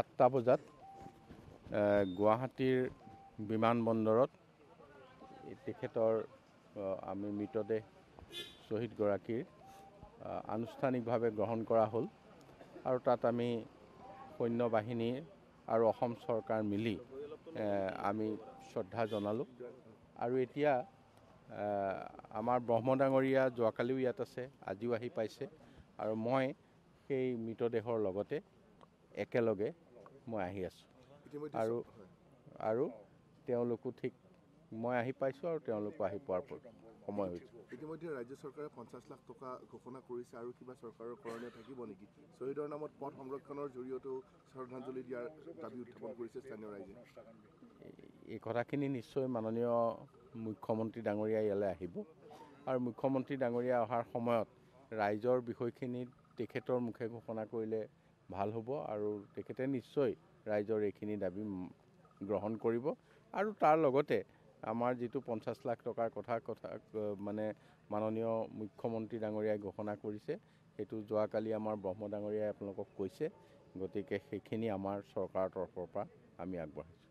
সাতটা বজাত গুৱাহাটীৰ বিমানবন্দৰত তেখেতৰ আমি মৃতদেহ শ্বহীদগৰাকীৰ আনুষ্ঠানিকভাৱে গ্ৰহণ কৰা হ'ল আৰু তাত আমি সৈন্য বাহিনী আৰু অসম চৰকাৰ মিলি আমি শ্ৰদ্ধা জনালোঁ আৰু এতিয়া আমাৰ ব্ৰহ্মডাঙৰীয়া যোৱাকালিও ইয়াত আছে আজিও আহি পাইছে আৰু মই সেই মৃতদেহৰ লগতে একেলগে মই আহি আছোঁ আৰু আৰু তেওঁলোকো ঠিক মই আহি পাইছোঁ আৰু তেওঁলোকো আহি পোৱাৰ সময় হৈছে ইতিমধ্যে ৰাজ্য চৰকাৰে পঞ্চাছ লাখ টকা ঘোষণা কৰিছে আৰু কিবা চৰকাৰৰ কৰণীয় থাকিব নেকি শ্বহীদৰ নামত পথ সংৰক্ষণৰ জৰিয়তেও শ্ৰদ্ধাঞ্জলি দিয়াৰ দাবী উত্থাপন কৰিছে স্থানীয় ৰাইজে এই কথাখিনি নিশ্চয় মাননীয় মুখ্যমন্ত্ৰী ডাঙৰীয়া ইয়ালৈ আহিব আৰু মুখ্যমন্ত্ৰী ডাঙৰীয়া অহাৰ সময়ত ৰাইজৰ বিষয়খিনি তেখেতৰ মুখে ঘোষণা কৰিলে ভাল হ'ব আৰু তেখেতে নিশ্চয় ৰাইজৰ এইখিনি দাবী গ্ৰহণ কৰিব আৰু তাৰ লগতে আমাৰ যিটো পঞ্চাছ লাখ টকাৰ কথা কথা মানে মাননীয় মুখ্যমন্ত্ৰী ডাঙৰীয়াই ঘোষণা কৰিছে সেইটো যোৱাকালি আমাৰ ব্ৰহ্ম ডাঙৰীয়াই আপোনালোকক কৈছে গতিকে সেইখিনি আমাৰ চৰকাৰৰ তৰফৰ পৰা আমি আগবঢ়াইছোঁ